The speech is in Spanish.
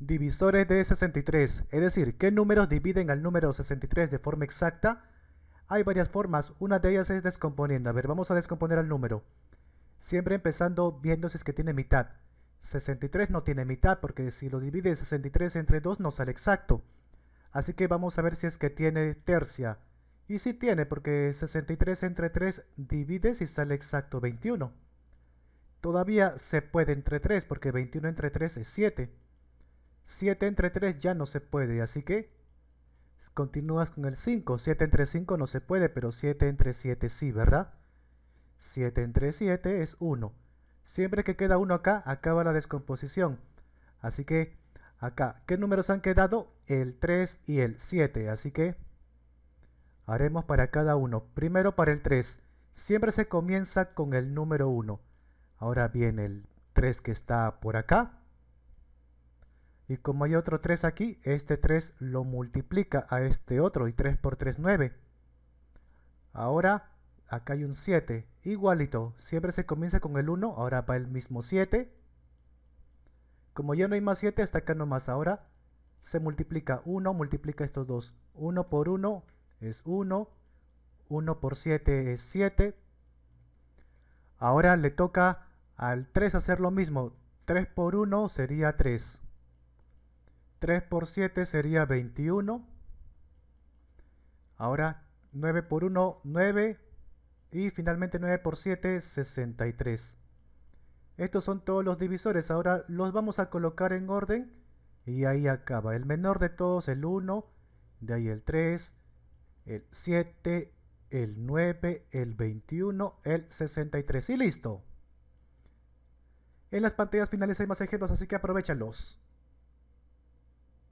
divisores de 63, es decir, qué números dividen al número 63 de forma exacta, hay varias formas, una de ellas es descomponiendo, a ver, vamos a descomponer al número, siempre empezando viendo si es que tiene mitad, 63 no tiene mitad, porque si lo divide 63 entre 2 no sale exacto, así que vamos a ver si es que tiene tercia, y si tiene, porque 63 entre 3 divide si sale exacto 21, todavía se puede entre 3, porque 21 entre 3 es 7, 7 entre 3 ya no se puede, así que continúas con el 5. 7 entre 5 no se puede, pero 7 entre 7 sí, ¿verdad? 7 entre 7 es 1. Siempre que queda 1 acá, acaba la descomposición. Así que acá, ¿qué números han quedado? El 3 y el 7, así que haremos para cada uno. Primero para el 3. Siempre se comienza con el número 1. Ahora viene el 3 que está por acá. Y como hay otro 3 aquí, este 3 lo multiplica a este otro. Y 3 por 3, 9. Ahora, acá hay un 7. Igualito. Siempre se comienza con el 1. Ahora va el mismo 7. Como ya no hay más 7, hasta acá nomás. Ahora se multiplica 1, multiplica estos dos. 1 por 1 es 1. 1 por 7 es 7. Ahora le toca al 3 hacer lo mismo. 3 por 1 sería 3. 3 por 7 sería 21. Ahora 9 por 1, 9. Y finalmente 9 por 7, 63. Estos son todos los divisores. Ahora los vamos a colocar en orden. Y ahí acaba. El menor de todos, el 1. De ahí el 3, el 7, el 9, el 21, el 63. Y listo. En las pantallas finales hay más ejemplos, así que aprovechalos.